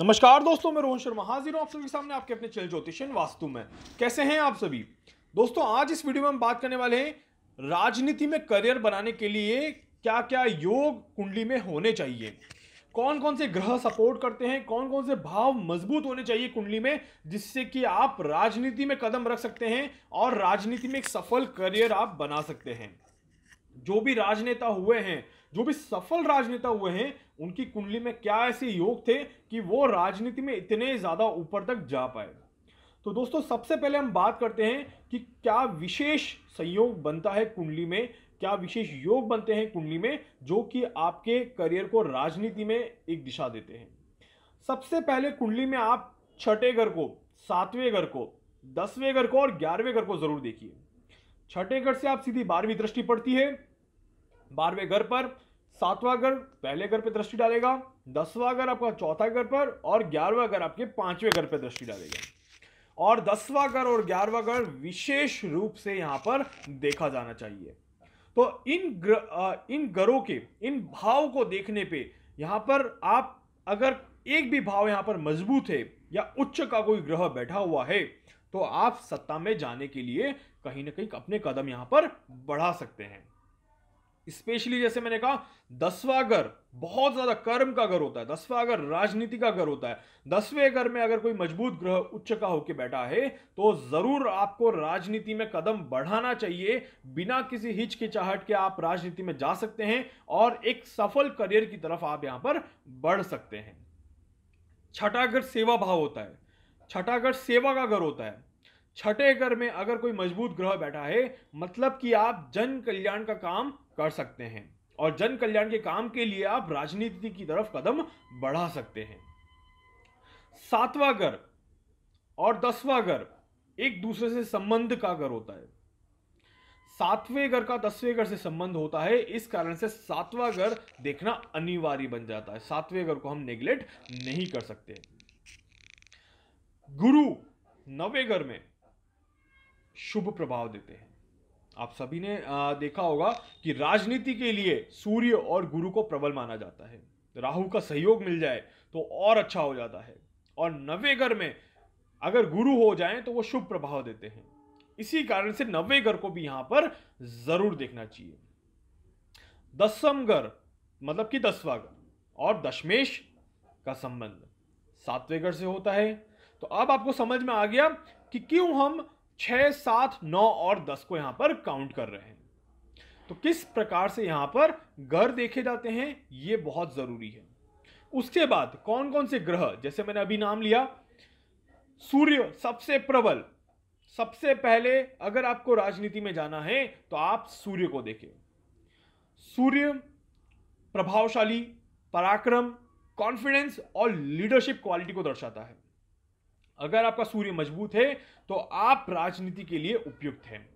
नमस्कार दोस्तों मैं रोहन शर्मा हाजिर हूँ आप सभी के सामने आपके अपने चल ज्योतिषन वास्तु में कैसे हैं आप सभी दोस्तों आज इस वीडियो में हम बात करने वाले हैं राजनीति में करियर बनाने के लिए क्या क्या योग कुंडली में होने चाहिए कौन कौन से ग्रह सपोर्ट करते हैं कौन कौन से भाव मजबूत होने चाहिए कुंडली में जिससे कि आप राजनीति में कदम रख सकते हैं और राजनीति में एक सफल करियर आप बना सकते हैं जो भी राजनेता हुए हैं जो भी सफल राजनेता हुए हैं उनकी कुंडली में क्या ऐसे योग थे कि वो राजनीति में इतने ज़्यादा ऊपर तक जा पाए तो दोस्तों सबसे पहले हम बात करते हैं कि क्या विशेष संयोग बनता है कुंडली में क्या विशेष योग बनते हैं कुंडली में जो कि आपके करियर को राजनीति में एक दिशा देते हैं सबसे पहले कुंडली में आप छठे घर को सातवें घर को दसवें घर को और ग्यारहवें घर को जरूर देखिए छठे घर से आप सीधी बारहवीं दृष्टि पड़ती है बारहवें घर पर सातवां घर पहले घर पर दृष्टि डालेगा दसवां घर आपका चौथा घर पर और ग्यारहवा घर आपके पांचवें घर पर दृष्टि डालेगा और दसवां घर और ग्यारहवा घर विशेष रूप से यहाँ पर देखा जाना चाहिए तो इन ग्र, इन घरों के इन भाव को देखने पे यहां पर आप अगर एक भी भाव यहाँ पर मजबूत है या उच्च का कोई ग्रह बैठा हुआ है तो आप सत्ता में जाने के लिए कहीं ना कहीं अपने कदम यहाँ पर बढ़ा सकते हैं स्पेशली जैसे मैंने कहा दसवा घर बहुत ज्यादा कर्म का घर होता है दसवा घर राजनीति का घर होता है दसवें घर में अगर कोई मजबूत ग्रह उच्च का होकर बैठा है तो जरूर आपको राजनीति में कदम बढ़ाना चाहिए बिना किसी हिचकिचाहट के आप राजनीति में जा सकते हैं और एक सफल करियर की तरफ आप यहां पर बढ़ सकते हैं छठा घर सेवा भाव होता है छठा घर सेवा का घर होता है छठे घर में अगर कोई मजबूत ग्रह बैठा है मतलब कि आप जन कल्याण का काम कर सकते हैं और जन कल्याण के काम के लिए आप राजनीति की तरफ कदम बढ़ा सकते हैं सातवां घर और दसवां घर एक दूसरे से संबंध का घर होता है सातवें घर का दसवें घर से संबंध होता है इस कारण से सातवां घर देखना अनिवार्य बन जाता है सातवें घर को हम नेग्लेक्ट नहीं कर सकते गुरु नवे घर में शुभ प्रभाव देते हैं आप सभी ने देखा होगा कि राजनीति के लिए सूर्य और गुरु को प्रबल माना जाता है राहु का सहयोग मिल जाए तो और अच्छा हो जाता है और नवे घर में अगर गुरु हो जाए तो वो शुभ प्रभाव देते हैं इसी कारण से नवे घर को भी यहां पर जरूर देखना चाहिए दसम घर मतलब कि दसवा घर और दशमेश का संबंध सातवें घर से होता है तो अब आपको समझ में आ गया कि क्यों हम छः सात नौ और दस को यहाँ पर काउंट कर रहे हैं तो किस प्रकार से यहाँ पर घर देखे जाते हैं ये बहुत ज़रूरी है उसके बाद कौन कौन से ग्रह जैसे मैंने अभी नाम लिया सूर्य सबसे प्रबल सबसे पहले अगर आपको राजनीति में जाना है तो आप सूर्य को देखें सूर्य प्रभावशाली पराक्रम कॉन्फिडेंस और लीडरशिप क्वालिटी को दर्शाता है अगर आपका सूर्य मजबूत है तो आप राजनीति के लिए उपयुक्त हैं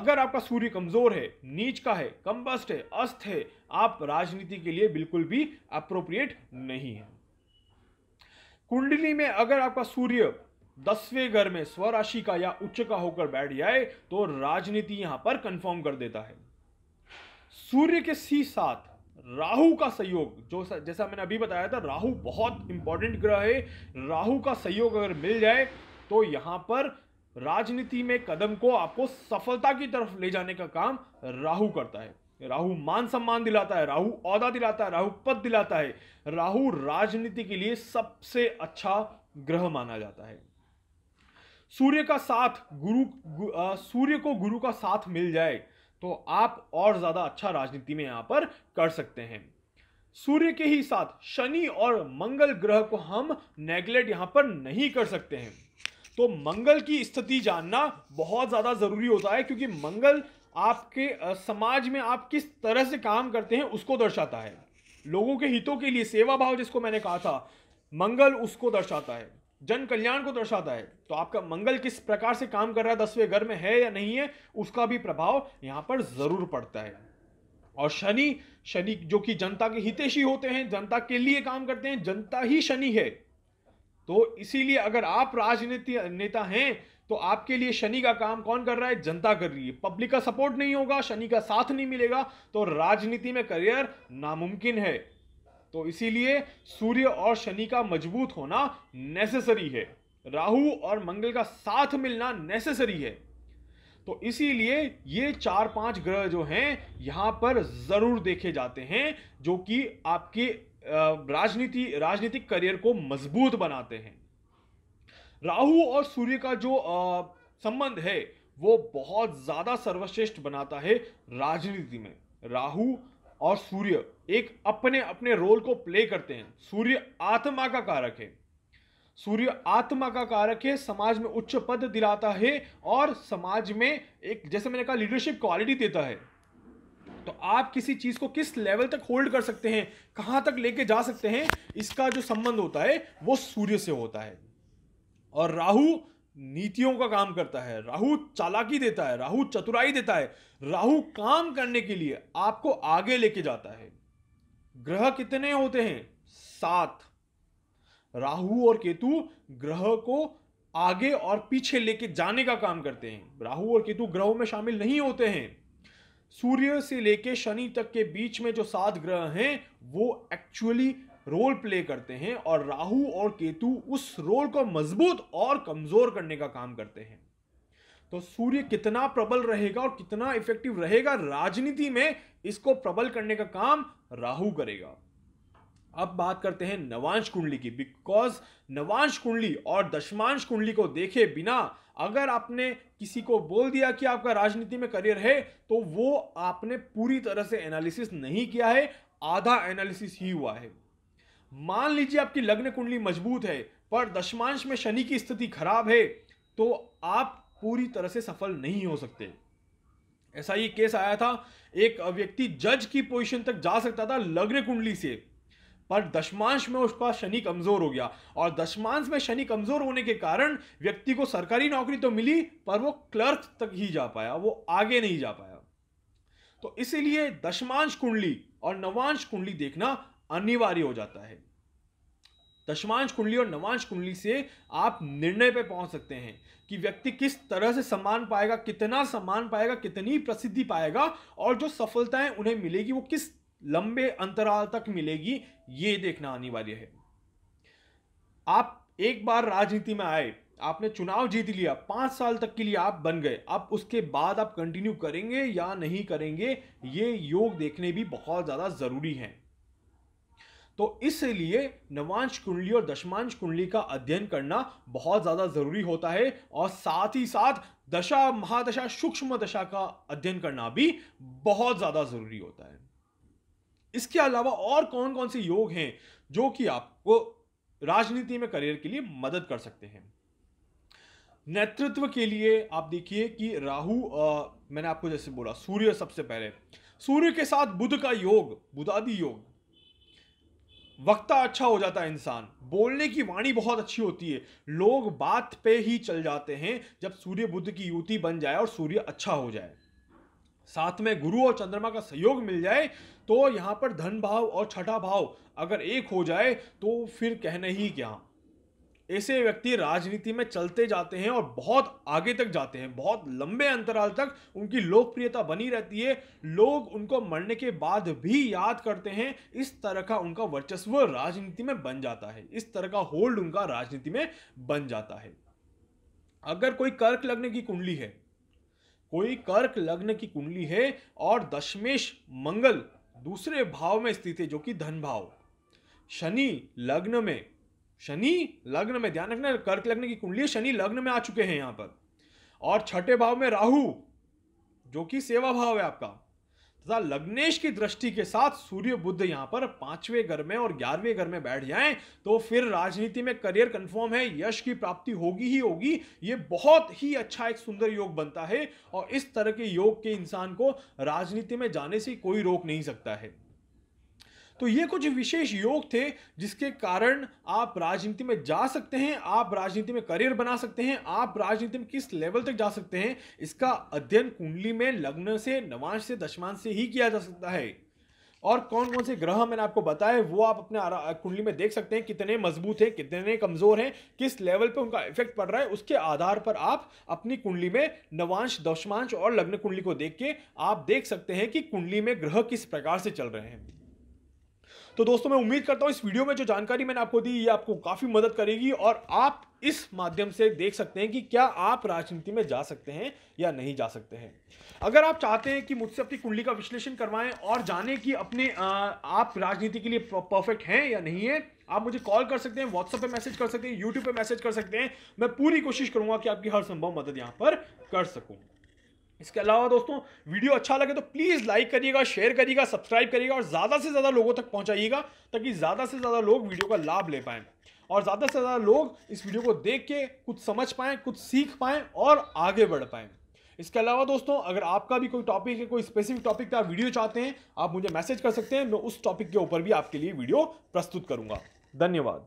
अगर आपका सूर्य कमजोर है नीच का है कम्बस्ट है अस्त है आप राजनीति के लिए बिल्कुल भी अप्रोप्रिएट नहीं है कुंडली में अगर आपका सूर्य दसवें घर में स्वराशि का या उच्च का होकर बैठ जाए तो राजनीति यहां पर कंफर्म कर देता है सूर्य के सी साथ राहु का सहयोग जो जैसा मैंने अभी बताया था राहु बहुत इंपॉर्टेंट ग्रह है राहु का सहयोग अगर मिल जाए तो यहां पर राजनीति में कदम को आपको सफलता की तरफ ले जाने का काम राहु करता है राहु मान सम्मान दिलाता है राहु औदा दिलाता है राहु पद दिलाता है राहु राजनीति के लिए सबसे अच्छा ग्रह माना जाता है सूर्य का साथ गुरु गु, सूर्य को गुरु का साथ मिल जाए तो आप और ज़्यादा अच्छा राजनीति में यहां पर कर सकते हैं सूर्य के ही साथ शनि और मंगल ग्रह को हम नेग्लेक्ट यहां पर नहीं कर सकते हैं तो मंगल की स्थिति जानना बहुत ज़्यादा ज़रूरी होता है क्योंकि मंगल आपके समाज में आप किस तरह से काम करते हैं उसको दर्शाता है लोगों के हितों के लिए सेवा भाव जिसको मैंने कहा था मंगल उसको दर्शाता है जन कल्याण को दर्शाता है तो आपका मंगल किस प्रकार से काम कर रहा है दसवें घर में है या नहीं है उसका भी प्रभाव यहाँ पर जरूर पड़ता है और शनि शनि जो कि जनता के हितेशी होते हैं जनता के लिए काम करते हैं जनता ही शनि है तो इसीलिए अगर आप राजनीति नेता हैं तो आपके लिए शनि का काम कौन कर रहा है जनता कर रही है पब्लिक का सपोर्ट नहीं होगा शनि का साथ नहीं मिलेगा तो राजनीति में करियर नामुमकिन है तो इसीलिए सूर्य और शनि का मजबूत होना नेसेसरी है राहु और मंगल का साथ मिलना नेसेसरी है तो इसीलिए ये चार पांच ग्रह जो हैं यहां पर जरूर देखे जाते हैं जो कि आपके राजनीति राजनीतिक करियर को मजबूत बनाते हैं राहु और सूर्य का जो संबंध है वो बहुत ज्यादा सर्वश्रेष्ठ बनाता है राजनीति में राहु और सूर्य एक अपने अपने रोल को प्ले करते हैं सूर्य आत्मा का कारक है सूर्य आत्मा का कारक है समाज में उच्च पद दिलाता है और समाज में एक जैसे मैंने कहा लीडरशिप क्वालिटी देता है तो आप किसी चीज़ को किस लेवल तक होल्ड कर सकते हैं कहां तक लेके जा सकते हैं इसका जो संबंध होता है वो सूर्य से होता है और राहु नीतियों का काम करता है राहु चालाकी देता है राहु चतुराई देता है राहु काम करने के लिए आपको आगे लेके जाता है ग्रह कितने होते हैं सात राहु और केतु ग्रह को आगे और पीछे लेके जाने का काम करते हैं राहु और केतु ग्रहों में शामिल नहीं होते हैं सूर्य से लेके शनि तक के बीच में जो सात ग्रह हैं वो एक्चुअली रोल प्ले करते हैं और राहु और केतु उस रोल को मजबूत और कमजोर करने का काम करते हैं तो सूर्य कितना प्रबल रहेगा और कितना इफेक्टिव रहेगा राजनीति में इसको प्रबल करने का काम राहु करेगा अब बात करते हैं नवांश कुंडली की बिकॉज नवांश कुंडली और दशमांश कुंडली को देखे बिना अगर आपने किसी को बोल दिया कि आपका राजनीति में करियर है तो वो आपने पूरी तरह से एनालिसिस नहीं किया है आधा एनालिसिस ही हुआ है मान लीजिए आपकी लग्न कुंडली मजबूत है पर दशमांश में शनि की स्थिति खराब है तो आप पूरी तरह से सफल नहीं हो सकते ऐसा ही केस आया था एक व्यक्ति जज की पोजीशन तक जा सकता था लग्न कुंडली से पर दशमांश में उसका शनि कमजोर हो गया और दशमांश में शनि कमजोर होने के कारण व्यक्ति को सरकारी नौकरी तो मिली पर वो क्लर्क तक ही जा पाया वो आगे नहीं जा पाया तो इसीलिए दशमांश कुंडली और नवांश कुंडली देखना अनिवार्य हो जाता है दशमांश कुंडली और नवांश कुंडली से आप निर्णय पर पहुंच सकते हैं कि व्यक्ति किस तरह से सम्मान पाएगा कितना सम्मान पाएगा कितनी प्रसिद्धि पाएगा और जो सफलताएं उन्हें मिलेगी वो किस लंबे अंतराल तक मिलेगी ये देखना अनिवार्य है आप एक बार राजनीति में आए आपने चुनाव जीत लिया पांच साल तक के लिए आप बन गए अब उसके बाद आप कंटिन्यू करेंगे या नहीं करेंगे ये योग देखने भी बहुत ज़्यादा ज़रूरी है तो इसलिए नवांश कुंडली और दशमांश कुंडली का अध्ययन करना बहुत ज़्यादा ज़रूरी होता है और साथ ही साथ दशा महादशा सूक्ष्म दशा का अध्ययन करना भी बहुत ज़्यादा ज़रूरी होता है इसके अलावा और कौन कौन से योग हैं जो कि आपको राजनीति में करियर के लिए मदद कर सकते हैं नेतृत्व के लिए आप देखिए कि राहु आ, मैंने आपको जैसे बोला सूर्य सबसे पहले सूर्य के साथ बुध का योग बुधादि योग वक्ता अच्छा हो जाता है इंसान बोलने की वाणी बहुत अच्छी होती है लोग बात पे ही चल जाते हैं जब सूर्य बुद्ध की युति बन जाए और सूर्य अच्छा हो जाए साथ में गुरु और चंद्रमा का सहयोग मिल जाए तो यहाँ पर धन भाव और छठा भाव अगर एक हो जाए तो फिर कहने ही क्या ऐसे व्यक्ति राजनीति में चलते जाते हैं और बहुत आगे तक जाते हैं बहुत लंबे अंतराल तक उनकी लोकप्रियता बनी रहती है लोग उनको मरने के बाद भी याद करते हैं इस तरह का उनका वर्चस्व राजनीति में बन जाता है इस तरह का होल्ड उनका राजनीति में बन जाता है अगर कोई कर्क लग्न की कुंडली है कोई कर्क लग्न की कुंडली है और दशमेश मंगल दूसरे भाव में स्थित है जो कि धन भाव शनि लग्न में शनि लग्न में ध्यान रखना कर्क लग्न की कुंडली शनि लग्न में आ चुके हैं यहाँ पर और छठे भाव में राहु जो कि सेवा भाव है आपका तथा लग्नेश की दृष्टि के साथ सूर्य बुद्ध यहाँ पर पांचवें घर में और ग्यारहवें घर में बैठ जाएं तो फिर राजनीति में करियर कंफर्म है यश की प्राप्ति होगी ही होगी ये बहुत ही अच्छा एक सुंदर योग बनता है और इस तरह के योग के इंसान को राजनीति में जाने से कोई रोक नहीं सकता है तो ये कुछ विशेष योग थे जिसके कारण आप राजनीति में जा सकते हैं आप राजनीति में करियर बना सकते हैं आप राजनीति में किस लेवल तक जा सकते हैं इसका अध्ययन कुंडली में लग्न से नवांश से दशमांश से ही किया जा सकता है और कौन कौन से ग्रह मैंने आपको बताए वो आप अपने कुंडली में देख सकते हैं कितने मजबूत हैं कितने कमजोर हैं किस लेवल पे उनका इफेक्ट पड़ रहा है उसके आधार पर आप अपनी कुंडली में नवांश दशमांश और लग्न कुंडली को देख के आप देख सकते हैं कि कुंडली में ग्रह किस प्रकार से चल रहे हैं तो दोस्तों मैं उम्मीद करता हूँ इस वीडियो में जो जानकारी मैंने आपको दी ये आपको काफ़ी मदद करेगी और आप इस माध्यम से देख सकते हैं कि क्या आप राजनीति में जा सकते हैं या नहीं जा सकते हैं अगर आप चाहते हैं कि मुझसे अपनी कुंडली का विश्लेषण करवाएं और जाने कि अपने आ, आप राजनीति के लिए परफेक्ट हैं या नहीं है आप मुझे कॉल कर सकते हैं व्हाट्सएप पे मैसेज कर सकते हैं यूट्यूब पे मैसेज कर सकते हैं मैं पूरी कोशिश करूंगा कि आपकी हर संभव मदद यहाँ पर कर सकूँ इसके अलावा दोस्तों वीडियो अच्छा लगे तो प्लीज़ लाइक करिएगा शेयर करिएगा सब्सक्राइब करिएगा और ज़्यादा से ज़्यादा लोगों तक पहुँचाइएगा ताकि ज़्यादा से ज़्यादा लोग वीडियो का लाभ ले पाएँ और ज़्यादा से ज़्यादा लोग इस वीडियो को देख के कुछ समझ पाएँ कुछ सीख पाएँ और आगे बढ़ पाएँ इसके अलावा दोस्तों अगर आपका भी कोई टॉपिक है कोई स्पेसिफिक टॉपिक का वीडियो चाहते हैं आप मुझे मैसेज कर सकते हैं मैं उस टॉपिक के ऊपर भी आपके लिए वीडियो प्रस्तुत करूँगा धन्यवाद